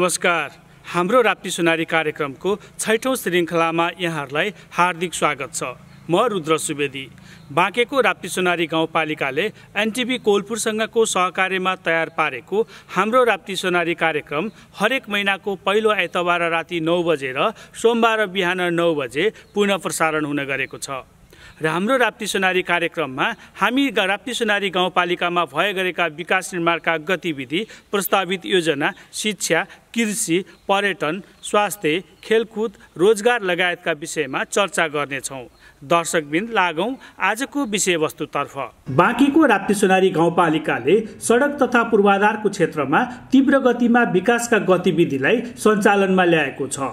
नमस्कार हाम्रो राप्ती सुनारी कार्यक्रमको छैठौँ श्रृङ्खलामा यहाँहरूलाई हार्दिक स्वागत छ म रुद्र सुवेदी बाँकेको राप्ती सुनारी गाउँपालिकाले एनटिबी कोलपुरसँगको सहकार्यमा तयार पारेको हाम्रो राप्ती सुनारी कार्यक्रम हरेक महिनाको पहिलो आइतबार राति नौ र सोमबार बिहान नौ बजे पुनः प्रसारण हुने गरेको छ र हाम्रो राप्ती सुनारी कार्यक्रममा हामी राप्ती सुनारी गाउँपालिकामा भए गरेका विकास निर्माणका गतिविधि प्रस्तावित योजना शिक्षा कृषि पर्यटन स्वास्थ्य खेलकुद रोजगार लगायतका विषयमा चर्चा गर्नेछौँ दर्शकबिन लागौँ आजको विषयवस्तुतर्फ बाँकीको राप्ती सुनारी गाउँपालिकाले सडक तथा पूर्वाधारको क्षेत्रमा तीव्र गतिमा विकासका गतिविधिलाई सञ्चालनमा ल्याएको छ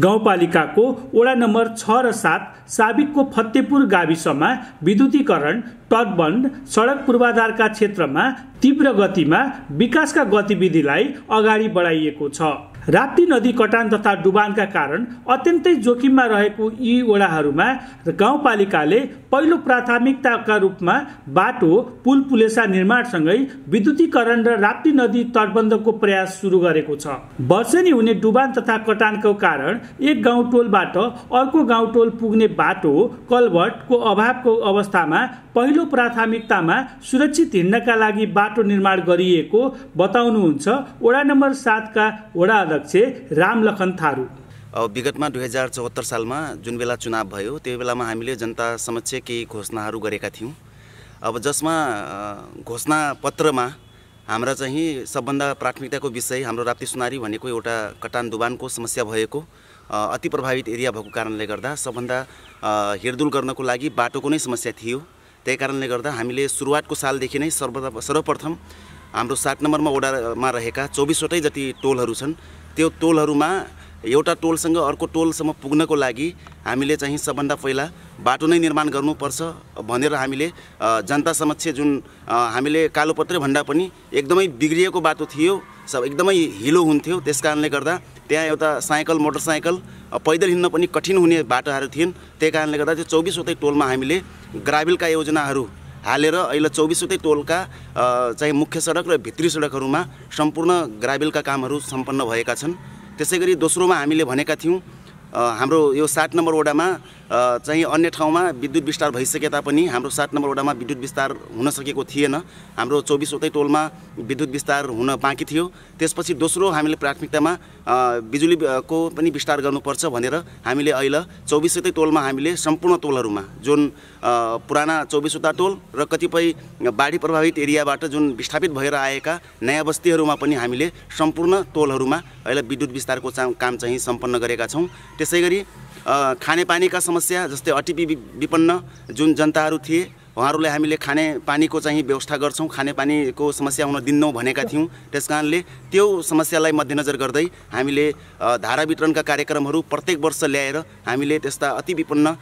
गाउँपालिकाको वडा नम्बर छ र सात साबिकको फतेपुर गाविसमा विद्युतीकरण तटबन्ध सडक पूर्वाधारका क्षेत्रमा तीव्र गतिमा विकासका गतिविधिलाई अगाडि बढाइएको छ राप्ती नदी कटान तथा डुबानका कारण अत्यन्तै जोखिममा रहेको यी वडाहरूमा गाउँपालिकाले पहिलो प्राथमिकताका रूपमा बाटो पुल पुलेसा निर्माणसँगै विद्युतीकरण र राप्ती नदी तटबन्धको प्रयास सुरु गरेको छ वर्षेनी हुने डुबान तथा कटानको कारण एक गाउँ टोलबाट अर्को गाउँ टोल पुग्ने बाटो कलभटको अभावको अवस्थामा पहिलो प्राथमिकतामा सुरक्षित हिँड्नका लागि बाटो निर्माण गरिएको बताउनुहुन्छ वडा नम्बर सातका वडा अध्यक्ष रामलखन थारू विगतमा दुई हजार चौहत्तर सालमा जुन बेला चुनाव भयो त्यो बेलामा हामीले जनता समक्ष केही घोषणाहरू गरेका थियौँ अब जसमा घोषणा पत्रमा हाम्रा चाहिँ सबभन्दा प्राथमिकताको विषय हाम्रो राप्ती सुनारी भनेको एउटा कटान दुबानको समस्या भएको अति प्रभावित एरिया भएको कारणले गर्दा सबभन्दा हिँडडुल गर्नको लागि बाटोको नै समस्या थियो त्यही कारणले गर्दा हामीले सुरुवातको सालदेखि नै सर्व सर्वप्रथम हाम्रो सात नम्बरमा ओडामा रहेका चौबिसवटै जति टोलहरू छन् त्यो टोलहरूमा एउटा टोलसँग अर्को टोलसम्म पुग्नको लागि हामीले चाहिँ सबभन्दा पहिला बाटो नै निर्माण गर्नुपर्छ भनेर हामीले जनता समक्ष जुन हामीले कालोपत्रे भन्दा पनि एकदमै बिग्रिएको बाटो थियो सब एकदमै हिलो हुन्थ्यो त्यस कारणले गर्दा त्यहाँ एउटा साइकल मोटरसाइकल पैदल हिँड्न पनि कठिन हुने बाटाहरू थिइन् त्यही कारणले गर्दा त्यो चौबिसवटै टोलमा हामीले ग्राभिलका योजनाहरू हालेर अहिले चौबिसवटै टोलका चाहिँ मुख्य सडक र भित्री सडकहरूमा सम्पूर्ण ग्राभिलका कामहरू सम्पन्न भएका छन् त्यसै गरी दोस्रोमा हामीले भनेका थियौँ हाम्रो यो सात नम्बर वडामा चाहिँ अन्य ठाउँमा विद्युत विस्तार भइसके तापनि हाम्रो सात नम्बर वडामा विद्युत विस्तार हुन सकेको थिएन हाम्रो चौबिसवटै टोलमा विद्युत विस्तार हुन बाँकी थियो त्यसपछि दोस्रो हामीले प्राथमिकतामा बिजुलीको पनि विस्तार गर्नुपर्छ भनेर हामीले अहिले चौबिसवटै टोलमा हामीले सम्पूर्ण टोलहरूमा जुन पुराना चौबिसवटा टोल र कतिपय बाढी प्रभावित एरियाबाट जुन विस्थापित भएर आएका नयाँ बस्तीहरूमा पनि हामीले सम्पूर्ण टोलहरूमा अहिले विद्युत विस्तारको काम चाहिँ सम्पन्न गरेका छौँ त्यसै गरी खानेपानीका समस्या जस्तै अटिपी विपन्न जुन जनताहरू थिए उहाँहरूलाई हामीले खानेपानीको चाहिँ व्यवस्था गर्छौँ खानेपानीको समस्या हुन दिन्नौँ भनेका थियौँ त्यस कारणले त्यो समस्यालाई मध्यनजर गर्दै हामीले धारा वितरणका कार्यक्रमहरू प्रत्येक वर्ष ल्याएर हामीले त्यस्ता अति विपन्न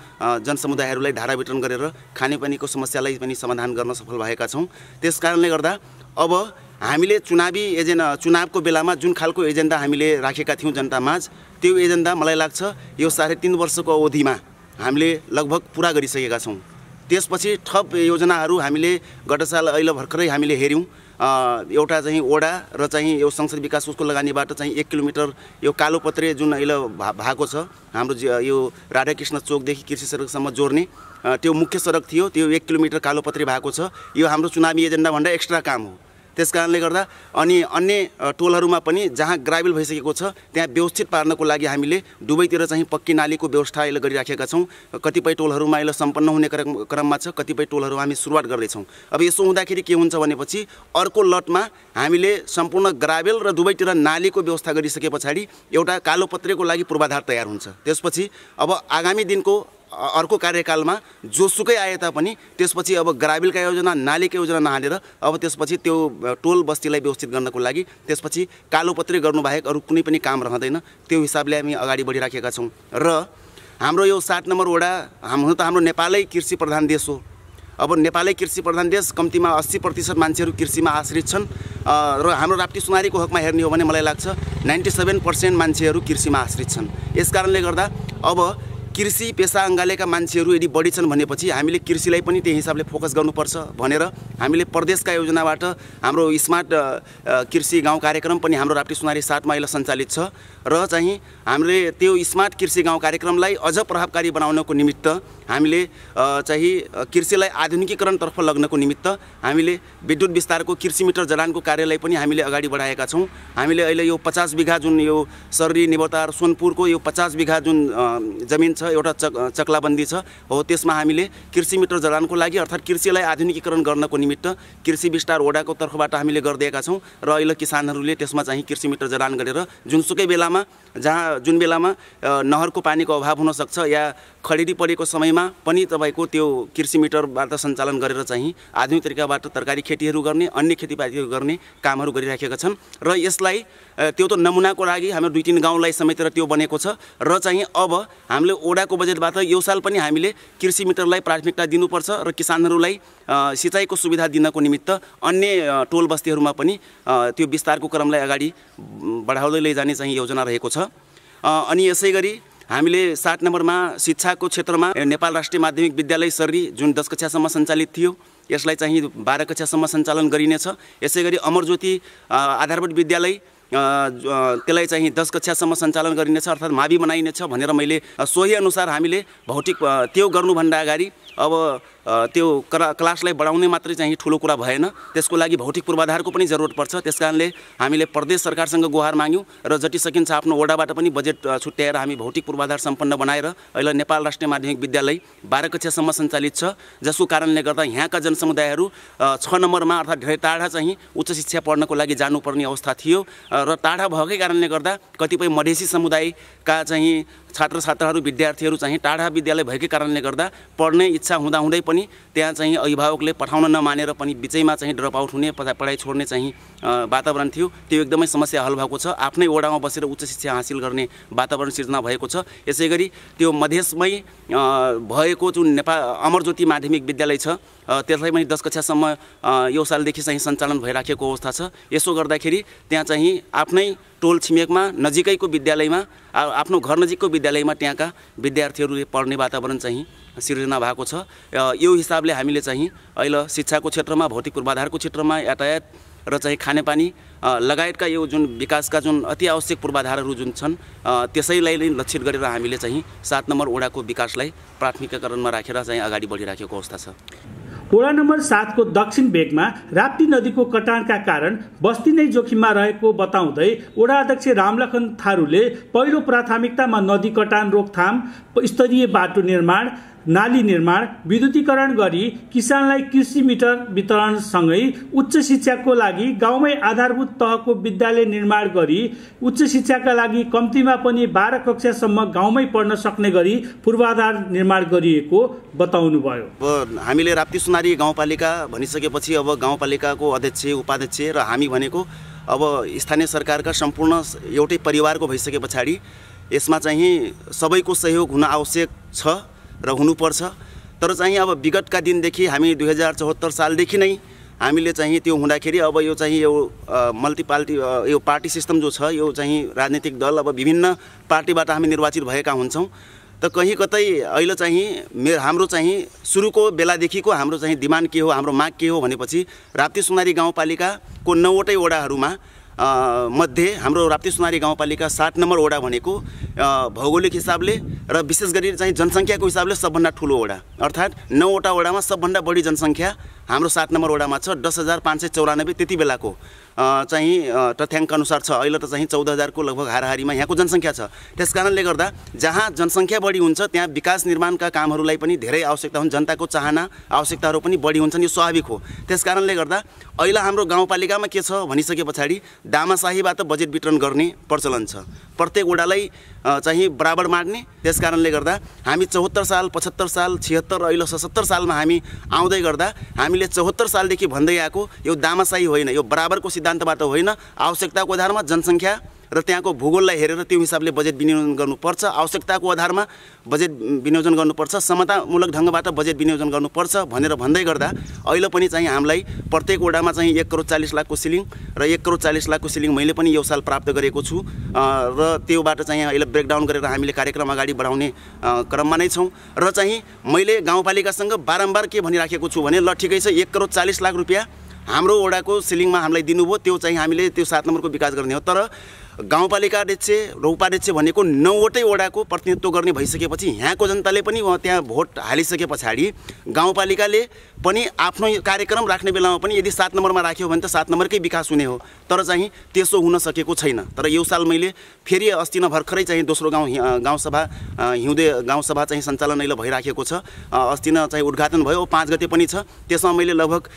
जनसमुदायहरूलाई धारा वितरण गरेर खानेपानीको समस्यालाई पनि समाधान गर्न सफल भएका छौँ त्यस कारणले गर्दा अब हामीले चुनावी एजेन्डा चुनावको बेलामा जुन खालको एजेन्डा हामीले राखेका थियौँ जनतामाझ त्यो एजेन्डा मलाई लाग्छ यो साढे तिन वर्षको अवधिमा हामीले लगभग पुरा गरिसकेका छौँ त्यसपछि थप योजनाहरू हामीले गत साल अहिले भर्खरै हामीले हेऱ्यौँ एउटा चाहिँ ओडा र चाहिँ यो संसद विकास उसको लगानीबाट चाहिँ एक किलोमिटर यो कालोपत्रे जुन अहिले भा भएको छ हाम्रो यो राधाकृष्ण चोकदेखि कृषि सडकसम्म जोड्ने त्यो मुख्य सडक थियो त्यो एक किलोमिटर कालोपत्रे भएको छ यो हाम्रो चुनावी एजेन्डाभन्दा एक्स्ट्रा काम हो त्यस कारणले गर्दा अनि अन्य टोलहरूमा पनि जहाँ ग्राभेल भइसकेको छ त्यहाँ व्यवस्थित पार्नको लागि हामीले दुवैतिर चाहिँ पक्की नालीको व्यवस्था अहिले गरिराखेका छौँ कतिपय टोलहरूमा अहिले सम्पन्न हुने क्रम क्रममा छ कतिपय टोलहरू हामी सुरुवात गर्दैछौँ अब यसो हुँदाखेरि के हुन्छ भनेपछि अर्को लटमा हामीले सम्पूर्ण ग्राभेल र दुवैतिर नालीको व्यवस्था गरिसके पछाडि एउटा पत्रेको लागि पूर्वाधार तयार हुन्छ त्यसपछि अब आगामी दिनको अर्को कार्यकालमा जोसुकै आए तापनि त्यसपछि अब ग्राविलका योजना नालीको योजना नहालेर अब त्यसपछि त्यो टोल बस्तीलाई व्यवस्थित गर्नको लागि त्यसपछि कालोपत्री गर्नुबाहेक अरू कुनै पनि काम रहँदैन त्यो हिसाबले हामी अगाडि बढिराखेका छौँ र हाम्रो यो सात नम्बर वडा हाम्रो त हाम्रो नेपालै कृषि प्रधान देश हो अब नेपालै कृषि प्रधान देश कम्तीमा अस्सी प्रतिशत मान्छेहरू कृषिमा आश्रित छन् र हाम्रो राप्ती सुनारीको हकमा हेर्ने हो भने मलाई लाग्छ नाइन्टी सेभेन पर्सेन्ट मान्छेहरू कृषिमा आश्रित छन् यस कारणले गर्दा अब कृषि पेसा अङ्गालेका मान्छेहरू यदि बढी छन् भनेपछि हामीले कृषिलाई पनि त्यही हिसाबले फोकस गर्नुपर्छ भनेर हामीले प्रदेशका योजनाबाट हाम्रो स्मार्ट कृषि गाउँ कार्यक्रम पनि हाम्रो राप्टी सुनारी साथमा अहिले सञ्चालित छ र चाहिँ हामीले त्यो स्मार्ट कृषि गाउँ कार्यक्रमलाई अझ प्रभावकारी बनाउनको निमित्त हामीले चाहिँ कृषिलाई आधुनिकीकरणतर्फ लग्नको निमित्त हामीले विद्युत विस्तारको कृषि मिटर जडानको कार्यलाई पनि हामीले अगाडि बढाएका छौँ हामीले अहिले यो पचास बिघा जुन यो सर्री निवतार सोनपुरको यो पचास बिघा जुन जमिन छ एउटा चक चक्लाबन्दी छ हो त्यसमा हामीले कृषि मित्र जडानको लागि अर्थात् कृषिलाई आधुनिकीकरण गर्नको निमित्त कृषि विस्तार ओडाको तर्फबाट हामीले गरिदिएका छौँ र अहिले किसानहरूले त्यसमा चाहिँ कृषि मित्र जडान गरेर जुनसुकै बेलामा जहाँ जुन बेलामा नहरको पानीको अभाव हुनसक्छ या खडेरी परेको समयमा पनि तपाईँको त्यो कृषि मिटरबाट सञ्चालन गरेर चाहिँ आधुनिक तरिकाबाट तरकारी खेतीहरू गर्ने अन्य खेतीपातीहरू गर्ने कामहरू गरिराखेका छन् र यसलाई त्यो त नमुनाको लागि हाम्रो दुई तिन गाउँलाई समेतेर त्यो बनेको छ र चाहिँ अब हामीले ओडाको बजेटबाट यो साल पनि हामीले कृषि मिटरलाई प्राथमिकता दिनुपर्छ र किसानहरूलाई सिँचाइको सुविधा दिनको निमित्त अन्य टोल बस्तीहरूमा पनि त्यो विस्तारको क्रमलाई अगाडि बढाउँदै लैजाने चाहिँ योजना रहेको छ अनि यसै गरी हामीले सात नम्बरमा शिक्षाको क्षेत्रमा नेपाल राष्ट्रिय माध्यमिक विद्यालय सरी जुन दस कक्षासम्म सञ्चालित थियो यसलाई चाहिँ बाह्र कक्षासम्म सञ्चालन गरिनेछ यसै गरी अमरज्योति आधारभूत विद्यालय त्यसलाई चाहिँ दस कक्षासम्म सञ्चालन गरिनेछ अर्थात् मावि बनाइनेछ भनेर मैले सोही अनुसार हामीले भौतिक त्यो गर्नुभन्दा अगाडि अब त्यो क्ला क्लासलाई बढाउने मात्रै चाहिँ ठुलो कुरा भएन त्यसको लागि भौतिक पूर्वाधारको पनि जरुरत पर्छ त्यस कारणले हामीले प्रदेश सरकारसँग गुहार माग्यौँ र जति सकिन्छ आफ्नो वडाबाट पनि बजेट छुट्याएर हामी भौतिक पूर्वाधार सम्पन्न बनाएर अहिले नेपाल राष्ट्रिय माध्यमिक विद्यालय बाह्र कक्षासम्म सञ्चालित छ जसको कारणले गर्दा यहाँका जनसमुदायहरू छ नम्बरमा अर्थात् धेरै टाढा चाहिँ उच्च शिक्षा पढ्नको लागि जानुपर्ने अवस्था थियो र टाढा भएकै कारणले गर्दा कतिपय मधेसी समुदायका चाहिँ छात्र छात्राहरू विद्यार्थीहरू चाहिँ टाढा विद्यालय भएकै कारणले गर्दा पढ्ने इच्छा हुँदाहुँदै पनि त्यहाँ चाहिँ अभिभावकले पठाउन नमानेर पनि बिचैमा चाहिँ ड्रप आउट हुने पढाइ छोड्ने चाहिँ वातावरण थियो त्यो एकदमै समस्या हल भएको छ आफ्नै वडामा बसेर उच्च शिक्षा हासिल गर्ने वातावरण सिर्जना भएको छ यसै गरी त्यो मधेसमै भएको जुन नेपाल अमरज्योति माध्यमिक विद्यालय छ त्यसलाई पनि दस कक्षासम्म यो सालदेखि चाहिँ सञ्चालन भइराखेको अवस्था छ यसो गर्दाखेरि त्यहाँ चाहिँ आफ्नै टोल छिमेकमा नजिकैको विद्यालयमा आफ्नो घर नजिकको विद्यालयमा त्यहाँका विद्यार्थीहरूले पढ्ने वातावरण चाहिँ सिर्जना भएको छ यो हिसाबले हामीले चाहिँ अहिले शिक्षाको क्षेत्रमा भौतिक पूर्वाधारको क्षेत्रमा यातायात र चाहिँ खानेपानी लगायतका यो जुन विकासका जुन अति आवश्यक पूर्वाधारहरू जुन छन् त्यसैलाई नै लक्षित गरेर हामीले चाहिँ सात नम्बर ओडाको विकासलाई प्राथमिककरणमा राखेर चाहिँ अगाडि बढिराखेको अवस्था छ वडा नम्बर सातको दक्षिण भेगमा राप्ती नदीको कटानका कारण बस्ती नै जोखिममा रहेको बताउँदै वडा अध्यक्ष रामलखन थारूले पहिलो प्राथमिकतामा नदी कटान रोकथाम स्तरीय बाटो निर्माण नाली निर्माण विद्युतीकरण गरी किसानलाई कृषि मिटर वितरणसँगै उच्च शिक्षाको लागि गाउँमै आधारभूत तहको विद्यालय निर्माण गरी उच्च शिक्षाका लागि कम्तीमा पनि बाह्र कक्षासम्म गाउँमै पढ्न सक्ने गरी पूर्वाधार निर्माण गरिएको बताउनुभयो अब हामीले राप्ती सुनारी गाउँपालिका भनिसकेपछि अब गाउँपालिकाको अध्यक्ष उपाध्यक्ष र हामी भनेको अब स्थानीय सरकारका सम्पूर्ण एउटै परिवारको भइसके पछाडि यसमा चाहिँ सबैको सहयोग हुन आवश्यक छ र हुनुपर्छ तर चाहिँ अब विगतका दिनदेखि हामी दुई हजार चौहत्तर सालदेखि नै हामीले चाहिँ त्यो हुँदाखेरि अब यो चाहिँ यो पार्टी यो पार्टी सिस्टम जो छ यो चाहिँ राजनीतिक दल अब विभिन्न पार्टीबाट हामी निर्वाचित भएका हुन्छौँ त कहीँ कतै अहिले चाहिँ मे हाम्रो चाहिँ सुरुको बेलादेखिको हाम्रो चाहिँ डिमान्ड के हो हाम्रो माग के हो भनेपछि राप्ती सुनारी गाउँपालिकाको नौवटै वडाहरूमा मध्ये हाम्रो राप्ती सुनारी गाउँपालिका सात नम्बर वडा भनेको भौगोलिक हिसाबले र विशेष गरी चाहिँ जनसङ्ख्याको हिसाबले सबभन्दा ठुलो वडा अर्थात् नौवटा वडामा सबभन्दा बढी जनसङ्ख्या हाम्रो सात नम्बर वडामा छ दस हजार पाँच सय चौरानब्बे त्यति बेलाको चाहिँ तथ्याङ्क अनुसार छ अहिले त चाहिँ चौध हजारको लगभग हाराहारीमा यहाँको जनसङ्ख्या छ त्यस कारणले गर्दा जहाँ जनसङ्ख्या बढी हुन्छ त्यहाँ विकास निर्माणका कामहरूलाई पनि धेरै आवश्यकता हुन् जनताको चाहना आवश्यकताहरू पनि बढी हुन्छन् यो स्वाभाविक हो त्यस कारणले गर्दा अहिले हाम्रो गाउँपालिकामा के छ भनिसके पछाडि दामासाहीबाट बजेट वितरण गर्ने प्रचलन छ प्रत्येक वडालाई चाहिँ बराबर मार्ने त्यस कारणले गर्दा हामी चौहत्तर साल पचहत्तर साल छिहत्तर अहिले सतहत्तर सालमा हामी आउँदै गर्दा हामीले चौहत्तर सालदेखि भन्दै आएको यो दामासाही होइन यो बराबरको सिद्धान्तबाट होइन आवश्यकताको आधारमा जनसङ्ख्या र त्यहाँको भूगोललाई हेरेर त्यो हिसाबले बजेट विनियोजन गर्नुपर्छ आवश्यकताको आधारमा बजेट विनियोजन गर्नुपर्छ समतामूलक ढङ्गबाट बजेट विनियोजन गर्नुपर्छ भनेर भन्दै गर्दा अहिले पनि चाहिँ हामीलाई प्रत्येक वडामा चाहिँ एक करोड चालिस लाखको सिलिङ र एक करोड चालिस लाखको सिलिङ मैले पनि यो साल प्राप्त गरेको छु र त्योबाट चाहिँ अहिले ब्रेकडाउन गरेर हामीले कार्यक्रम अगाडि बढाउने क्रममा नै छौँ र चाहिँ मैले गाउँपालिकासँग बारम्बार के भनिराखेको छु भने ल ठिकै छ एक करोड चालिस लाख रुपियाँ हाम्रो वडाको सिलिङमा हामीलाई दिनुभयो त्यो चाहिँ हामीले त्यो सात नम्बरको विकास गर्ने हो तर गाउँपालिका अध्यक्ष र उपाध्यक्ष भनेको नौवटै वडाको प्रतिनिधित्व गर्ने भइसकेपछि यहाँको जनताले पनि त्यहाँ भोट हालिसके पछाडि गाउँपालिकाले पनि आफ्नो कार्यक्रम राख्ने बेलामा पनि यदि सात नम्बरमा राख्यो भने त सात नम्बरकै विकास हुने हो तर चाहिँ त्यसो हुन सकेको छैन तर यो साल मैले फेरि अस्ति न भर्खरै चाहिँ दोस्रो गाउँ गाउँसभा हिउँदे गाउँसभा चाहिँ सञ्चालन अहिले भइराखेको छ अस्ति न चाहिँ उद्घाटन भयो पाँच गते पनि छ त्यसमा मैले लगभग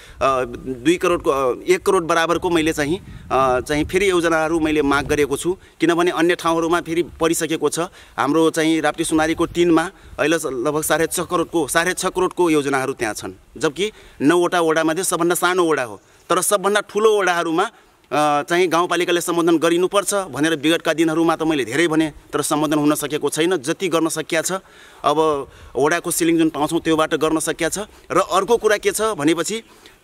दुई करोडको एक करोड बराबरको मैले चाहिँ चाहिँ फेरि योजनाहरू मैले माग गरेको छु किनभने अन्य ठाउँहरूमा फेरि परिसकेको छ हाम्रो चाहिँ राप्ती सुनारीको तिनमा अहिले लगभग साढे छ करोडको साढे छ करोडको योजनाहरू त्यहाँ छन् जबकि नौवटा वडामध्ये सबभन्दा सानो वडा हो तर सबभन्दा ठुलो वडाहरूमा चाहिँ गाउँपालिकाले सम्बोधन गरिनुपर्छ भनेर विगतका दिनहरूमा त मैले धेरै भने तर सम्बोधन हुन सकेको छैन जति गर्न सकिया छ अब वडाको सिलिङ जुन पाउँछौँ त्योबाट गर्न सकिया छ र अर्को कुरा के छ भनेपछि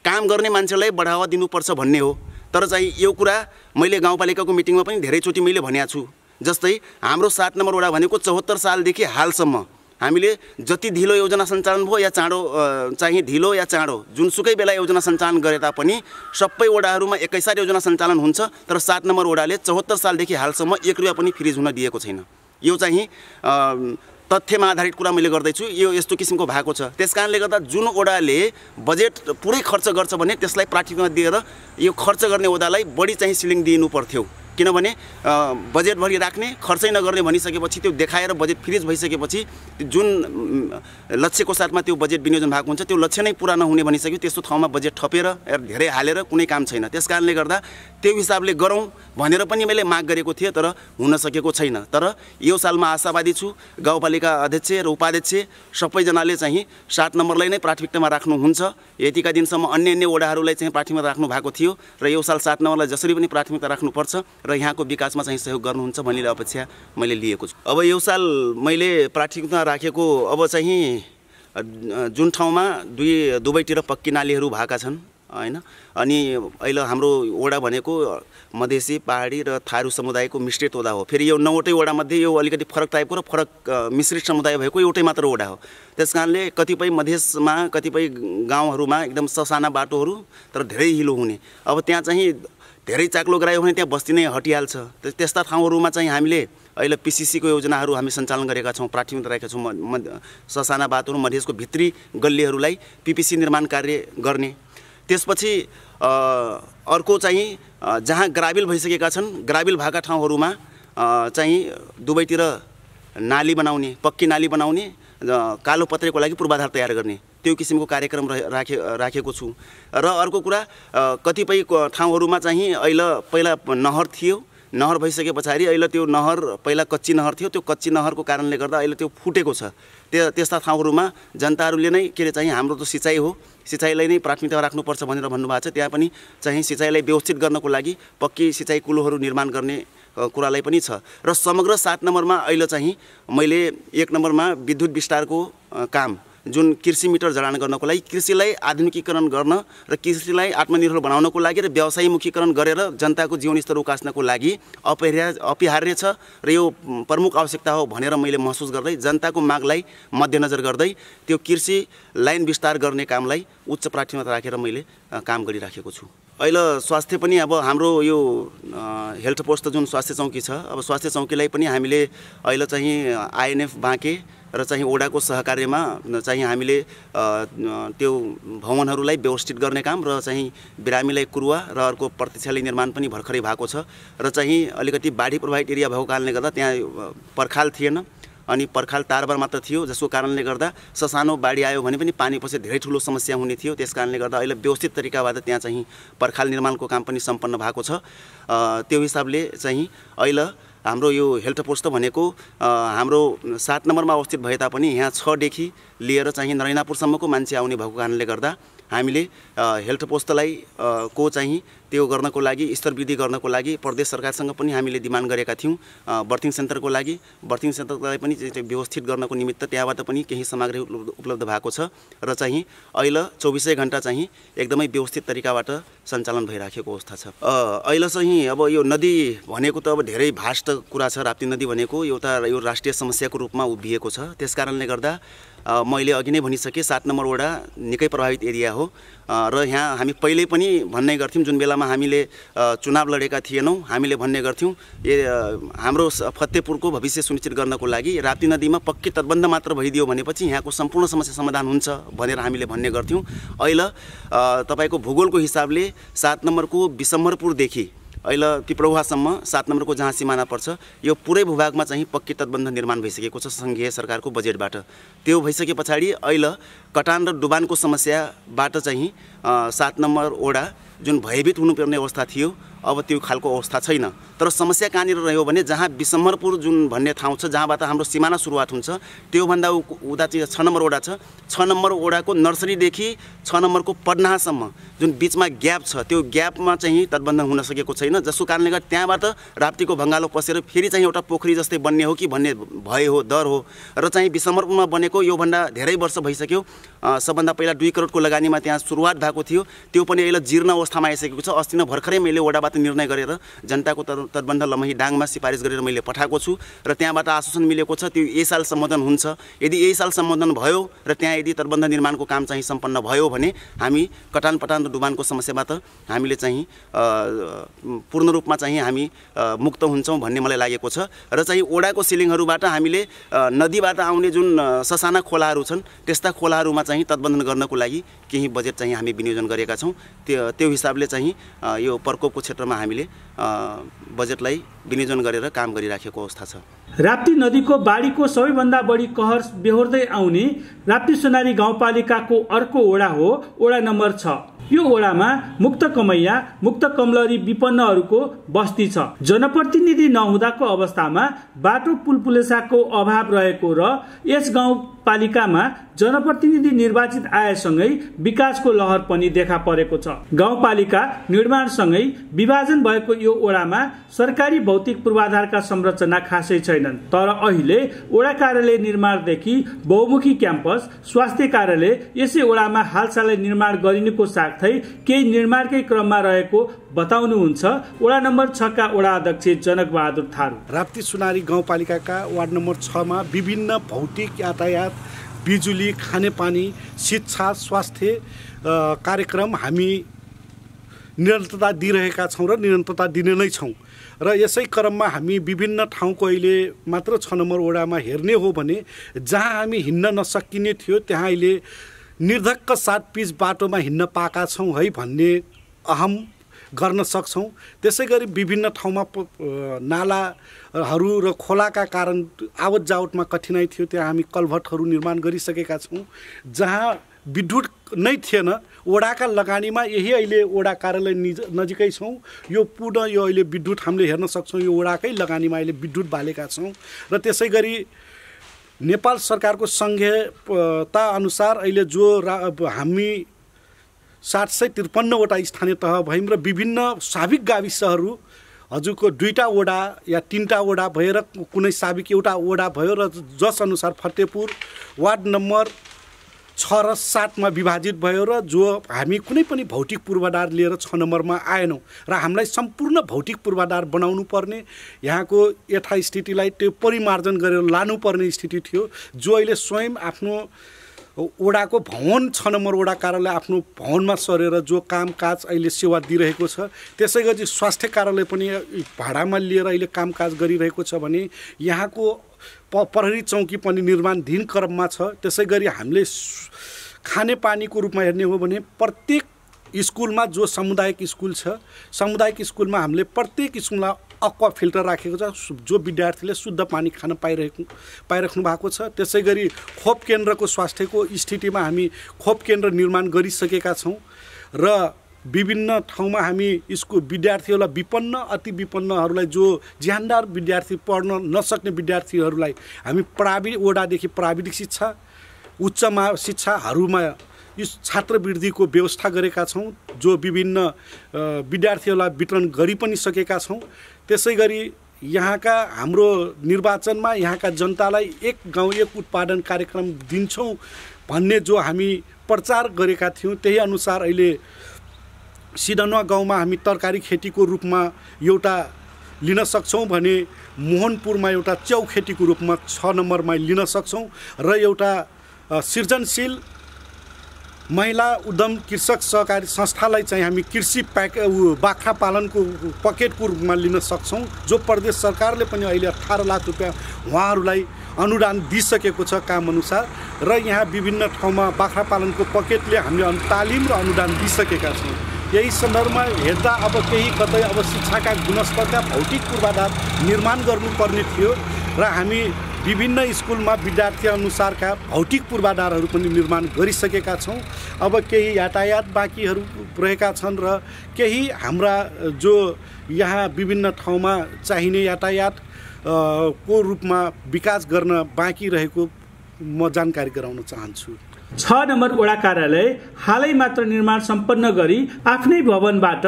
काम गर्ने मान्छेलाई बढावा दिनुपर्छ भन्ने हो तर चाहिँ यो कुरा मैले गाउँपालिकाको मिटिङमा पनि धेरैचोटि मैले भनेको छु जस्तै हाम्रो सात नम्बर वडा भनेको चौहत्तर सालदेखि हालसम्म हामीले जति ढिलो योजना सञ्चालन भयो या चाँडो चाहिँ ढिलो या चाँडो जुनसुकै बेला योजना सञ्चालन गरे तापनि सबै वडाहरूमा एकैसाथ योजना सञ्चालन हुन्छ तर सात नम्बर वडाले चौहत्तर सालदेखि हालसम्म एक रुपियाँ पनि फ्रिज हुन दिएको छैन यो चाहिँ तथ्यमा आधारित कुरा मैले गर्दैछु यो यस्तो किसिमको भएको छ त्यस कारणले गर्दा जुन ओडाले बजेट पुरै खर्च गर्छ भने त्यसलाई प्राथमिकता दिएर यो खर्च गर्ने ओडालाई बढी चाहिँ सिलिङ दिनु पर्थ्यो किनभने बजेटभरि राख्ने खर्चै नगर्ने भनिसकेपछि त्यो देखाएर बजेट फ्रिज भइसकेपछि जुन लक्ष्यको साथमा त्यो बजेट विनियोजन भएको हुन्छ त्यो लक्ष्य नै पुरा नहुने भनिसक्यो त्यस्तो ठाउँमा बजेट ठपेर धेरै हालेर कुनै काम छैन त्यस कारणले गर्दा त्यो हिसाबले गरौँ भनेर पनि मैले माग गरेको थिएँ तर हुन सकेको छैन तर यो सालमा आशावादी छु गाउँपालिका अध्यक्ष र उपाध्यक्ष सबैजनाले चाहिँ सात नम्बरलाई नै प्राथमिकतामा राख्नुहुन्छ यतिका दिनसम्म अन्य अन्य वडाहरूलाई चाहिँ प्राथमिकता राख्नु भएको थियो र यो साल सात नम्बरलाई जसरी पनि प्राथमिकता राख्नुपर्छ र यहाँको विकासमा चाहिँ सहयोग गर्नुहुन्छ भन्ने अपेक्षा मैले लिएको छु अब यो साल मैले प्राथमिकता राखेको अब चाहिँ जुन ठाउँमा दुई दुवैतिर पक्की नालीहरू भएका छन् होइन अनि अहिले हाम्रो वडा भनेको मधेसी पहाडी र थारू समुदायको मिश्रित वडा हो फेरि यो नौवटै वडामध्ये यो अलिकति फरक टाइपको र फरक मिश्रित समुदाय भएको एउटै मात्र वडा हो त्यस कारणले कतिपय मधेसमा कतिपय गाउँहरूमा एकदम ससाना बाटोहरू तर धेरै हिलो हुने अब त्यहाँ चाहिँ धेरै चाक्लो गरायो भने त्यहाँ बस्ती नै हटिहाल्छ त्यस्ता ठाउँहरूमा चाहिँ हामीले अहिले पिसिसीको योजनाहरू हामी सञ्चालन गरेका छौँ प्राथमिकता राखेका छौँ ससाना बातहरू मधेसको भित्री गल्लीहरूलाई पिपिसी निर्माण कार्य गर्ने त्यसपछि अर्को चाहिँ जहाँ ग्राविल भइसकेका छन् ग्राविल भएका ठाउँहरूमा चाहिँ दुवैतिर नाली बनाउने पक्की नाली बनाउने कालो पत्रेको लागि पूर्वाधार तयार गर्ने त्यो किसिमको कार्यक्रम राखे राखेको छु र अर्को कुरा कतिपय ठाउँहरूमा चाहिँ अहिले पहिला नहर थियो नहर भइसके पछाडि अहिले त्यो नहर पहिला कच्ची नहर थियो त्यो कच्ची नहरको कारणले गर्दा अहिले त्यो फुटेको छ त्यो त्यस्ता ठाउँहरूमा जनताहरूले नै के अरे चाहिँ हाम्रो त सिँचाइ हो सिँचाइलाई नै प्राथमिकता राख्नुपर्छ भनेर भन्नुभएको छ त्यहाँ पनि चाहिँ सिँचाइलाई व्यवस्थित गर्नको लागि पक्की सिँचाइ कुलोहरू निर्माण गर्ने कुरालाई पनि छ र समग्र सात नम्बरमा अहिले चाहिँ मैले एक नम्बरमा विद्युत विस्तारको काम जुन कृषि मिटर जडान गर्नको लागि कृषिलाई आधुनिकीकरण गर्न र कृषिलाई आत्मनिर्भर बनाउनको लागि र व्यवसायमुखीकरण गरेर जनताको जीवनस्तर उकास्नको लागि अपरिहार अपिहार्य छ र यो प्रमुख आवश्यकता हो भनेर मैले महसुस गर्दै जनताको मागलाई मध्यनजर गर्दै त्यो कृषि लाइन विस्तार गर्ने कामलाई उच्च प्राथमिकता राखेर मैले काम गरिराखेको छु अहिले स्वास्थ्य पनि अब हाम्रो यो हेल्थ पोस्ट जुन स्वास्थ्य चौकी छ अब स्वास्थ्य चौकीलाई पनि हामीले अहिले चाहिँ आइएनएफ बाँके र चाहिँ ओडाको सहकार्यमा चाहिँ हामीले त्यो भवनहरूलाई व्यवस्थित गर्ने काम र चाहिँ बिरामीलाई कुरुवा र अर्को प्रतीक्षालय निर्माण पनि भर्खरै भएको छ र चाहिँ अलिकति बाढी प्रभावित एरिया भएको कारणले गर्दा त्यहाँ पर्खाल थिएन अनि पर्खाल तारबार मात्र थियो जसको कारणले गर्दा ससानो बाढी आयो भने पनि पानी पछि धेरै ठुलो समस्या हुने थियो त्यस कारणले गर्दा अहिले व्यवस्थित तरिकाबाट त्यहाँ चाहिँ पर्खाल निर्माणको काम पनि सम्पन्न भएको छ त्यो हिसाबले चाहिँ अहिले हाम्रो यो हेल्थ पोस्ट भनेको हाम्रो सात नम्बरमा अवस्थित भए तापनि यहाँ छदेखि लिएर चाहिँ नरेनापुरसम्मको मान्छे आउने भएको कारणले गर्दा हामीले हेल्थ पोस्टलाई को चाहिँ त्यो गर्नको लागि स्तर वृद्धि गर्नको लागि प्रदेश सरकारसँग पनि हामीले डिमान्ड गरेका थियौँ बर्थिङ सेन्टरको लागि बर्थिङ सेन्टरलाई पनि व्यवस्थित गर्नको निमित्त त्यहाँबाट पनि केही सामग्री उपलब्ध भएको छ र चाहिँ अहिले चौबिसै घन्टा चाहिँ एकदमै व्यवस्थित तरिकाबाट सञ्चालन भइराखेको अवस्था छ अहिले चाहिँ अब यो नदी भनेको त अब धेरै भाष्ट कुरा छ राप्ती नदी भनेको एउटा यो राष्ट्रिय समस्याको रूपमा उभिएको छ त्यस कारणले गर्दा मैले अघि नै भनिसकेँ सात नम्बर वडा निकै प्रभावित एरिया हो र यहाँ हामी पहिले पनि भन्ने गर्थ्यौँ जुन बेलामा हामीले चुनाव लडेका थिएनौँ हामीले भन्ने गर्थ्यौँ ए हाम्रो फतेहपुरको भविष्य सुनिश्चित गर्नको लागि राप्ती नदीमा पक्की तटबन्ध मात्र भइदियो भनेपछि यहाँको सम्पूर्ण समस्या समाधान हुन्छ भनेर हामीले भन्ने गर्थ्यौँ अहिले तपाईँको भूगोलको हिसाबले सात नम्बरको विशम्भरपुरदेखि अहिले पिप्रौहासम्म सात नम्बरको जहाँ सिमाना पर्छ यो पुरै भूभागमा चाहिँ पक्की तटबन्ध निर्माण भइसकेको छ सङ्घीय सरकारको बजेटबाट त्यो भइसके पछाडि अहिले कटान र डुबानको समस्याबाट चाहिँ सात नम्बर ओडा जुन भयभीत हुनुपर्ने अवस्था थियो अब त्यो खालको अवस्था छैन तर समस्या कहाँनिर रह्यो भने जहाँ विसम्मरपुर जुन भन्ने ठाउँ छ जहाँबाट हाम्रो सिमाना सुरुवात हुन्छ त्योभन्दा उता चाहिँ छ नम्बर वडा छ छ नम्बर वडाको नर्सरीदेखि छ नम्बरको पडनाहासम्म जुन बिचमा ग्याप छ त्यो ग्यापमा चाहिँ तटबन्ध हुन सकेको छैन जसको कारणले गर्दा त्यहाँबाट राप्तीको भङ्गालो पसेर फेरि चाहिँ एउटा पोखरी जस्तै बन्ने हो कि भन्ने भय हो डर हो र चाहिँ विसम्मरपुरमा बनेको योभन्दा धेरै वर्ष भइसक्यो सबभन्दा पहिला दुई करोडको लगानीमा त्यहाँ सुरुवात भएको थियो त्यो पनि अहिले जीर्ण अवस्थामा आइसकेको छ अस्ति नै भर्खरै मैले ओडाबाट तर्फबाट निर्णय गरेर जनताको तर तटबन्ध लमही डाङमा सिफारिस गरेर मैले पठाएको छु र त्यहाँबाट आश्वासन मिलेको छ त्यो यही साल सम्बोधन हुन्छ यदि यही साल सम्बोधन भयो र त्यहाँ यदि तटबन्ध निर्माणको काम चाहिँ सम्पन्न भयो भने हामी कटान पटान र डुबानको समस्याबाट हामीले चाहिँ पूर्ण रूपमा चाहिँ हामी मुक्त हुन्छौँ भन्ने मलाई लागेको छ र चाहिँ ओडाको सिलिङहरूबाट हामीले नदीबाट आउने जुन ससाना खोलाहरू छन् त्यस्ता खोलाहरूमा चाहिँ तटबन्धन गर्नको लागि केही बजेट चाहिँ हामी विनियोजन गरेका छौँ त्यो त्यो हिसाबले चाहिँ यो प्रकोपको क्षेत्र क्षेत्रमा हामीले बजेटलाई विनियोजन गरेर काम गरिराखेको अवस्था छ राप्ती नदीको बाढीको सबैभन्दा बढी कहर बेहोर्दै आउने राप्ती सोनारी गाउँपालिकाको अर्को ओडा हो ओडा नम्बर छ यो ओडामा मुक्त कमैया मुक्त कमलरी विपन्नहरूको बस्ती छ जनप्रतिनिधि नहुँदाको अवस्थामा बाटो पुल पुलपुलेसाको अभाव रहेको र यस गाउँपालिकामा जनप्रतिनिधि निर्वाचित आएसँगै विकासको लहर पनि देखा परेको छ गाउँपालिका निर्माणसँगै विभाजन भएको यो ओडामा सरकारी भौतिक पूर्वाधारका संरचना खासै छैनन् तर अहिले वडा कार्यालय निर्माणदेखि बहुमुखी क्याम्पस स्वास्थ्य कार्यालय यसै वडामा हालसालै निर्माण गरिनुको साथै केही निर्माणकै क्रममा रहेको बताउनुहुन्छ वडा नम्बर छका वडा अध्यक्ष जनकबहादुर थारू राप्ती सुनारी गाउँपालिकाका वार्ड नम्बर छमा विभिन्न भौतिक यातायात बिजुली खानेपानी शिक्षा स्वास्थ्य कार्यक्रम हामी निरन्तरता दिइरहेका छौँ र निरन्तरता दिने नै छौँ र यसै क्रममा हामी विभिन्न ठाउँको अहिले मात्र छ नम्बर वडामा हेर्ने हो भने जहाँ हामी हिँड्न नसकिने थियो त्यहाँ अहिले निर्धक्क सात पिच बाटोमा हिँड्न पाएका छौँ है भन्ने अहम गर्न सक्छौँ त्यसै गरी विभिन्न ठाउँमा नालाहरू र खोलाका कारण आवत जावतमा कठिनाइ थियो त्यहाँ हामी कलभटहरू निर्माण गरिसकेका छौँ जहाँ विद्युत नै थिएन ओडाका लगानीमा यही अहिले ओडा कार्यालय नजिकै छौँ यो पुनः यो अहिले विद्युत हामीले हेर्न सक्छौँ यो ओडाकै लगानीमा अहिले विद्युत बालेका छौँ र त्यसै गरी नेपाल सरकारको सङ्घीयता अनुसार अहिले जो रा हामी सात सय त्रिपन्नवटा स्थानीय तह भयौँ र विभिन्न साविक गाविसहरू हजुरको दुईवटा वडा या तिनवटा वडा भएर कुनै साबिक एउटा वडा भयो र जसअनुसार फतेपुर वार्ड नम्बर छ र सातमा विभाजित भयो र जो हामी कुनै पनि भौतिक पूर्वाधार लिएर छ नम्बरमा आएनौँ र हामीलाई सम्पूर्ण भौतिक पूर्वाधार बनाउनु पर्ने यहाँको यथास्थितिलाई त्यो परिमार्जन गरेर लानुपर्ने स्थिति थियो जो अहिले स्वयं आफ्नो ओडाको भवन छ नम्बर वडा कार्यालय आफ्नो भवनमा सरेर जो कामकाज अहिले सेवा दिइरहेको छ त्यसै गरी स्वास्थ्य कार्यालय पनि भाडामा लिएर अहिले कामकाज गरिरहेको छ भने यहाँको प प्रहरी चौकी पनि निर्माणधीन क्रममा छ त्यसै गरी हामीले खानेपानीको रूपमा हेर्ने हो भने प्रत्येक स्कुलमा जो सामुदायिक स्कुल छ सामुदायिक स्कुलमा हामीले प्रत्येक स्कुलमा अक्वा फिल्टर राखेको छ जो विद्यार्थीले शुद्ध पानी खान पाइरहेको पाइराख्नु भएको छ त्यसै गरी खोप केन्द्रको स्वास्थ्यको स्थितिमा हामी खोप केन्द्र निर्माण गरिसकेका छौँ र विभिन्न ठाउँमा हामी यसको विद्यार्थीहरूलाई विपन्न अति विपन्नहरूलाई जो ज्यानदार विद्यार्थी पढ्न नसक्ने विद्यार्थीहरूलाई हामी प्राविधिक ओडादेखि प्राविधिक शिक्षा उच्च मा शिक्षाहरूमा यो छात्रवृत्तिको व्यवस्था गरेका छौँ जो विभिन्न विद्यार्थीहरूलाई वितरण गरि पनि सकेका छौँ त्यसै गरी यहाँका हाम्रो निर्वाचनमा यहाँका जनतालाई एक गाउँ एक उत्पादन कार्यक्रम दिन्छौँ भन्ने जो हामी प्रचार गरेका थियौँ त्यही अनुसार अहिले सिधनुवा गाउँमा हामी तरकारी खेतीको रूपमा एउटा लिन सक्छौँ भने मोहनपुरमा एउटा च्याउ खेतीको रूपमा छ नम्बरमा लिन सक्छौँ र एउटा सृजनशील महिला उद्यम कृषक सहकारी संस्थालाई चाहिँ हामी कृषि प्याक बाख्रा पालनको पकेटको रूपमा लिन सक्छौँ जो प्रदेश सरकारले पनि अहिले अठार लाख रुपियाँ उहाँहरूलाई अनुदान दिइसकेको छ कामअनुसार र यहाँ विभिन्न ठाउँमा बाख्रा पालनको पकेटले हामीले तालिम र अनुदान दिइसकेका छौँ यही सन्दर्भमा हेर्दा अब केही कतै अब शिक्षाका गुणस्तरका भौतिक पूर्वाधार निर्माण गर्नुपर्ने थियो र हामी विभिन्न स्कुलमा विद्यार्थी अनुसारका भौतिक पूर्वाधारहरू पनि निर्माण गरिसकेका छौँ अब केही यातायात बाँकीहरू रहेका छन् र केही हाम्रा जो यहाँ विभिन्न ठाउँमा चाहिने यातायात को रूपमा विकास गर्न बाँकी रहेको म जानकारी गराउन चाहन्छु छ नम्बर वडा कार्यालय हालै मात्र निर्माण सम्पन्न गरी आफ्नै भवनबाट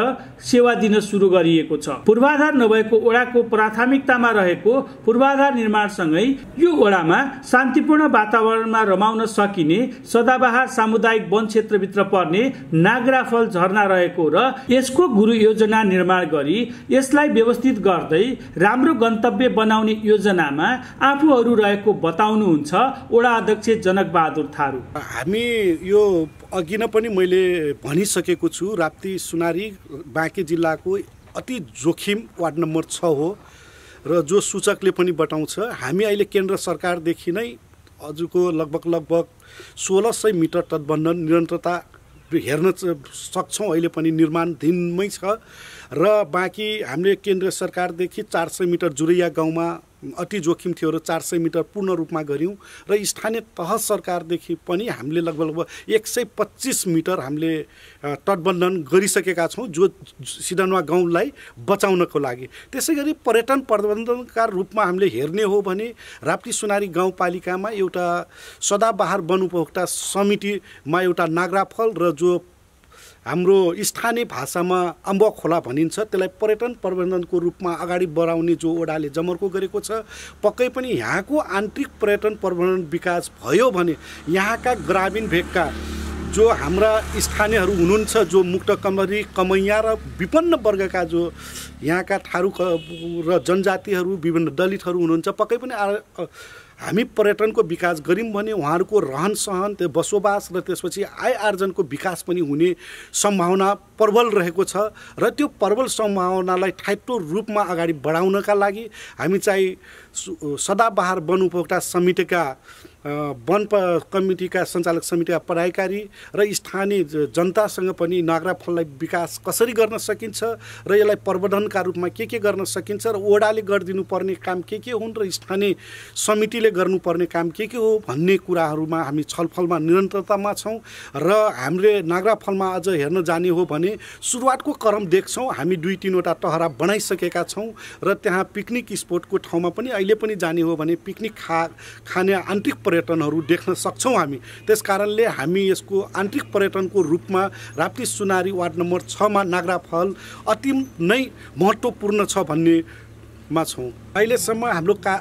सेवा दिन सुरु गरिएको छ पूर्वाधार नभएको ओडाको प्राथमिकतामा रहेको पूर्वाधार निर्माणसँगै यो ओडामा शान्तिपूर्ण वातावरणमा रमाउन सकिने सदाबहार सामुदायिक वन क्षेत्रभित्र पर्ने नागराफल झरना रहेको र यसको गुरु योजना निर्माण गरी यसलाई व्यवस्थित गर्दै राम्रो गन्तव्य बनाउने योजनामा आफूहरू रहेको बताउनुहुन्छ ओडा अध्यक्ष जनकबहादुर थारू हामी यो अघि नै पनि मैले भनिसकेको छु राप्ती सुनारी बाँके जिल्लाको अति जोखिम वार्ड नम्बर छ हो र जो सूचकले पनि बताउँछ हामी अहिले केन्द्र सरकारदेखि नै आजको लगभग लगभग सोह्र सय मिटर तटबन्धन निरन्तरता हेर्न सक्छौँ अहिले पनि निर्माणधीनमै छ र बाँकी हामीले केन्द्र सरकारदेखि चार सय मिटर जुरैया गाउँमा अति जोखिम थियो र चार सय मिटर पूर्ण रूपमा गऱ्यौँ र स्थानीय तह सरकारदेखि पनि हामीले लगभग लगभग एक सय पच्चिस मिटर हामीले तटबन्धन गरिसकेका छौँ जो सिडनवा गाउँलाई बचाउनको लागि त्यसै गरी पर्यटन प्रबन्धनका रूपमा हामीले हेर्ने हो भने राप्ती सुनारी गाउँपालिकामा एउटा सदाबहार वन उपभोक्ता समितिमा एउटा नाग्राफल र जो हाम्रो स्थानीय भाषामा अम्ब खोला भनिन्छ त्यसलाई पर्यटन प्रबन्धनको रूपमा अगाडि बढाउने जो ओडाले जमर्को गरेको छ पक्कै पनि यहाँको आन्तरिक पर्यटन प्रबन्धन विकास भयो भने यहाँका ग्रामीण भेगका जो हाम्रा स्थानीयहरू हुनुहुन्छ जो मुक्त कमरी कमैया र विपन्न वर्गका जो यहाँका थारू र जनजातिहरू विभिन्न दलितहरू हुनुहुन्छ पक्कै पनि हामी पर्यटनको विकास गऱ्यौँ भने उहाँहरूको रहन सहन त्यो बसोबास र त्यसपछि आय आर्जनको विकास पनि हुने सम्भावना प्रबल रहेको छ र त्यो प्रबल सम्भावनालाई ठाइटो रूपमा अगाडि बढाउनका लागि हामी चाहिँ सदाबहार वन उपभोक्ता समितिका वन प कमिटीका सञ्चालक समितिका पढाइकारी र स्थानीय जनतासँग पनि नागरा विकास कसरी गर्न सकिन्छ र यसलाई प्रबन्धनका रूपमा के के गर्न सकिन्छ र ओडाले गरिदिनुपर्ने काम के के हुन् र स्थानीय समितिले गर्नुपर्ने काम के के हो भन्ने कुराहरूमा हामी छलफलमा निरन्तरतामा छौँ र हामीले नागरा फलमा आज हेर्न जाने हो भने सुरुवातको क्रम देख्छौँ हामी दुई तिनवटा टहरा बनाइसकेका छौँ र त्यहाँ पिकनिक स्पोटको ठाउँमा पनि कहिले पनि जाने हो भने पिकनिक खा खाने आन्तरिक पर्यटनहरू देख्न सक्छौँ हामी त्यस कारणले हामी यसको आन्तरिक पर्यटनको रूपमा राप्ती सुनारी वार्ड नम्बर छमा नागरा फल अति नै महत्त्वपूर्ण छ भन्नेमा छौँ अहिलेसम्म हाम्रो का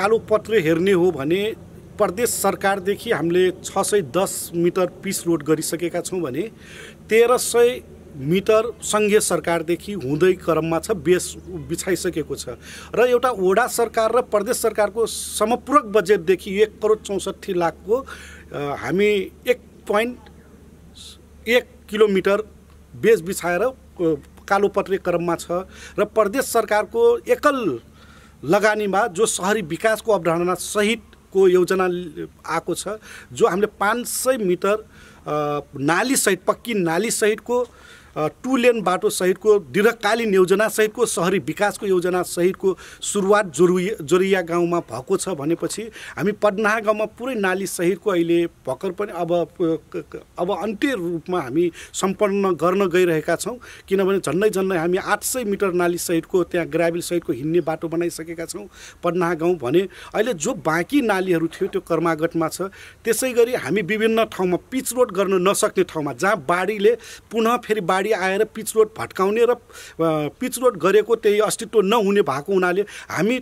कालो पत्र हेर्ने हो भने प्रदेश सरकारदेखि हामीले छ सय दस मिटर पिस रोड गरिसकेका छौँ भने तेह्र सय मिटर सङ्घीय सरकारदेखि हुँदै क्रममा छ बेस बिछाइसकेको छ र एउटा वडा सरकार र प्रदेश सरकारको समपूरक बजेटदेखि एक करोड चौसठी लाखको हामी एक पोइन्ट एक किलोमिटर बेस बिछाएर कालो कालोपत्रे क्रममा छ र प्रदेश सरकारको एकल लगानीमा जो सहरी विकासको अवधारणा सहितको योजना आएको छ जो हामीले पाँच सय मिटर नालीसहित पक्की नालीसहितको टु लेन सहितको दीर्घकालीन योजनासहितको सहरी विकासको योजना सहितको सुरुवात जोरिया जोरिया गाउँमा भएको छ भनेपछि हामी पटना गाउँमा पुरै नाली सहितको अहिले भर्खर पनि अब अब अन्त्य रूपमा हामी सम्पन्न गर्न गइरहेका छौँ किनभने झन्डै झन्डै हामी आठ सय मिटर नाली सहितको त्यहाँ ग्राभिल सहितको हिँड्ने बाटो बनाइसकेका छौँ पटना गाउँ भने अहिले जो बाँकी नालीहरू थियो त्यो कर्मागतमा छ त्यसै गरी हामी विभिन्न ठाउँमा पिच रोड गर्न नसक्ने ठाउँमा जहाँ बाढीले पुनः फेरि बाढी अगाडि आएर पिच रोड भट्काउने र पिच रोड गरेको त्यही अस्तित्व नहुने भएको हुनाले हामी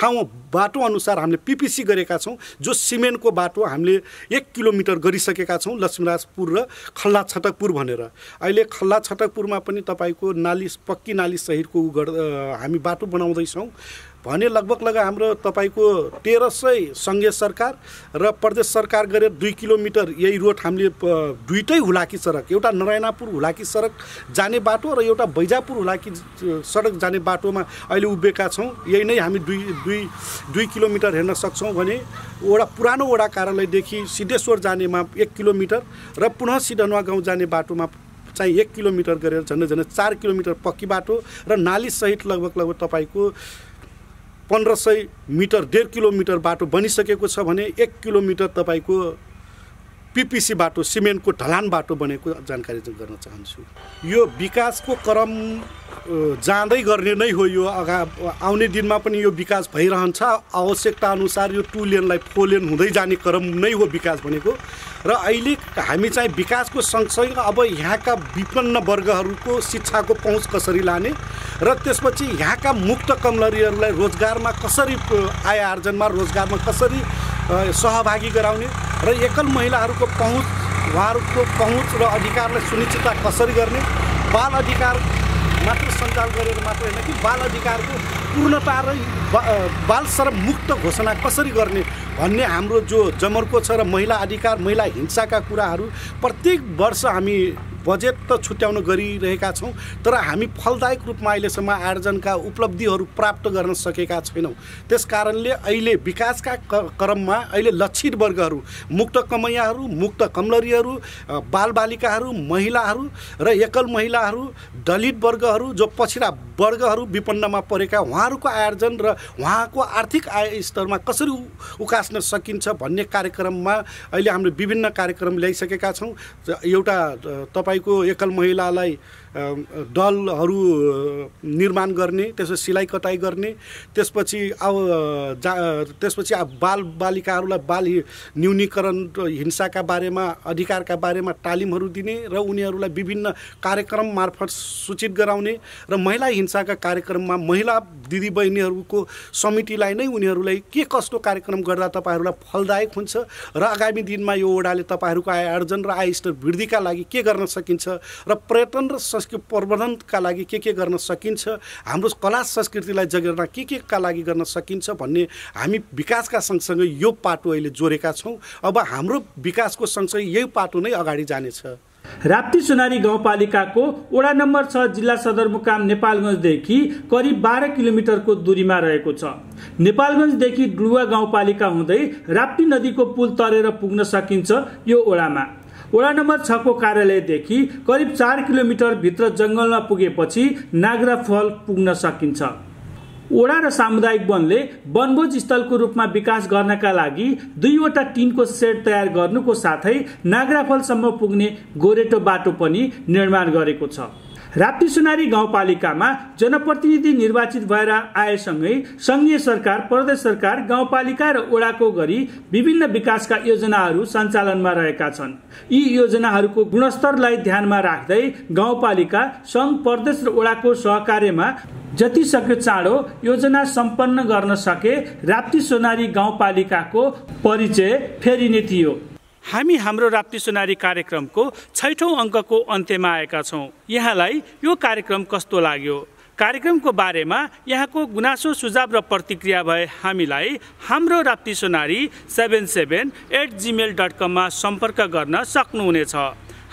ठाउँ बाटोअनुसार हामीले पिपिसी गरेका छौँ जो सिमेन्टको बाटो हामीले एक किलोमिटर गरिसकेका छौँ लक्ष्मीराजपुर र खल्ला छटकपुर भनेर अहिले खल्ला छटकपुरमा पनि तपाईँको नाली पक्की नाली सहितको उ गर् हामी बाटो बनाउँदैछौँ भने लगभग लगभग हाम्रो तपाईँको तेह्र सय सङ्घीय सरकार र प्रदेश सरकार गरेर दुई किलोमिटर यही रोड हामीले दुइटै हुलाकी सडक एउटा नारायणापुर हुलाकी सडक जाने बाटो र एउटा बैजापुर हुलाकी सडक जाने बाटोमा अहिले उभिएका छौँ यही नै हामी दुई दुई दुई किलोमिटर हेर्न सक्छौँ भने वडा पुरानो वडा कार्यालयदेखि सिद्धेश्वर जानेमा एक किलोमिटर र पुनः सिडनुवा गाउँ जाने बाटोमा चाहिँ एक किलोमिटर गरेर झन्डै झन्डै चार किलोमिटर पक्की बाटो र नालीसहित लगभग लगभग तपाईँको पन्ध्र सय मिटर डेढ किलोमिटर बाटो बनिसकेको छ भने एक किलोमिटर तपाईँको पिपिसी बाटो सिमेन्टको ढलान बाटो बनेको जानकारी गर्न चाहन्छु यो विकासको क्रम जाँदै गर्ने नै हो यो अगा आउने दिनमा पनि यो विकास भइरहन्छ आवश्यकता अनुसार यो टु लेनलाई फोर लेन हुँदै जाने क्रम नै हो विकास भनेको र अहिले हामी चाहिँ विकासको सँगसँगै अब यहाँका विपन्न वर्गहरूको शिक्षाको पहुँच कसरी लाने र त्यसपछि यहाँका मुक्त कमलरीहरूलाई रोजगारमा कसरी आय आर्जनमा रोजगारमा कसरी सहभागी गराउने र एकल महिलाहरूको पहुँच उहाँहरूको पहुँच र अधिकारलाई सुनिश्चितता कसरी गर्ने बाल अधिकार मात्र सञ्चालन गरेर मात्र होइन कि बाल अधिकारको पूर्णता र बाल सर्वमुक्त मुक्त घोषणा कसरी गर्ने भन्ने हाम्रो जो जमर्को छ र महिला अधिकार महिला हिंसाका कुराहरू प्रत्येक वर्ष हामी बजेट त छुट्याउन गरिरहेका छौँ तर हामी फलदायक रूपमा अहिलेसम्म आर्जनका उपलब्धिहरू प्राप्त गर्न सकेका छैनौँ त्यस कारणले अहिले विकासका क्रममा अहिले लक्षित वर्गहरू मुक्त कमैयाहरू मुक्त कमलरीहरू बालबालिकाहरू महिलाहरू र एकल महिलाहरू दलित वर्गहरू जो पछिल्ला वर्गहरू विपन्नमा परेका उहाँहरूको आर्जन र उहाँको आर्थिक आय स्तरमा कसरी उकास्न सकिन्छ भन्ने कार्यक्रममा अहिले हामीले विभिन्न कार्यक्रम ल्याइसकेका छौँ एउटा तपाईँ को एकल महिलालाई दलहरू निर्माण गर्ने त्यसपछि सिलाइ कटाइ गर्ने त्यसपछि अब जा त्यसपछि अब बाल बालिकाहरूलाई बाल न्यूनीकरण हिंसाका बारेमा अधिकारका बारेमा तालिमहरू दिने र उनीहरूलाई विभिन्न कार्यक्रम मार्फत सूचित गराउने र महिला हिंसाका कार्यक्रममा महिला दिदीबहिनीहरूको समितिलाई नै उनीहरूलाई के कस्तो कार्यक्रम गर्दा तपाईँहरूलाई फलदायक हुन्छ र आगामी दिनमा यो वडाले तपाईँहरूको आय आर्जन र आयस्तर वृद्धिका लागि के गर्न सकिन्छ र पर्यटन र त्यसको प्रवर्धनका लागि के के गर्न सकिन्छ हाम्रो कला संस्कृतिलाई जगेर्न के के का लागि गर्न सकिन्छ भन्ने हामी विकासका सँगसँगै यो पाटो अहिले जोडेका छौँ अब हाम्रो विकासको सँगसँगै यही पाटो नै अगाडि जानेछ राप्ती सुनारी गाउँपालिकाको वडा नम्बर छ जिल्ला सदरमुकाम नेपालगञ्जदेखि करिब बाह्र किलोमिटरको दूरीमा रहेको छ नेपालगञ्जदेखि डुवा गाउँपालिका हुँदै राप्ती नदीको पुल तरेर पुग्न सकिन्छ यो ओडामा वडा नम्बर छको कार्यालयदेखि करिब चार किलोमिटरभित्र जङ्गलमा पुगेपछि नागरा फल पुग्न सकिन्छ ओडा र सामुदायिक वनले वनभोज स्थलको रूपमा विकास गर्नका लागि दुईवटा टिनको सेट तयार गर्नुको साथै नागराफलसम्म पुग्ने गोरेटो बाटो पनि निर्माण गरेको छ राप्ती सुनारी गाउँपालिकामा जनप्रतिनिधि निर्वाचित भएर आएसँगै सङ्घीय सरकार प्रदेश सरकार गाउँपालिका र ओडाको गरी विभिन्न विकासका योजनाहरू सञ्चालनमा रहेका छन् यी योजनाहरूको गुणस्तरलाई ध्यानमा राख्दै गाउँपालिका सङ्घ प्रदेश र ओडाको सहकार्यमा जति सक्यो चाँडो योजना सम्पन्न गर्न सके राप्ती सोनारी गाउँपालिकाको परिचय फेरिने थियो हामी हाम्रो राप्ती सुनारी कार्यक्रमको छैठौँ अङ्कको अन्त्यमा आएका छौँ यहाँलाई यो कार्यक्रम कस्तो लाग्यो कार्यक्रमको बारेमा यहाँको गुनासो सुझाव र प्रतिक्रिया भए हामीलाई हाम्रो Rapti Sunari seven seven eight gmail dot कममा सम्पर्क गर्न सक्नुहुनेछ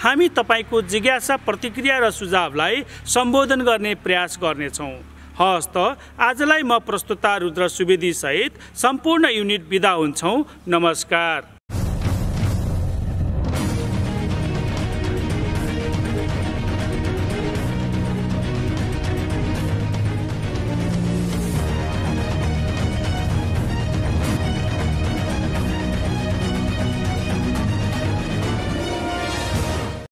हामी तपाईँको जिज्ञासा प्रतिक्रिया र सुझावलाई सम्बोधन गर्ने प्रयास गर्नेछौँ हस् त आजलाई म प्रस्तुता रुद्र सुवेदीसहित सम्पूर्ण युनिट बिदा हुन्छौँ नमस्कार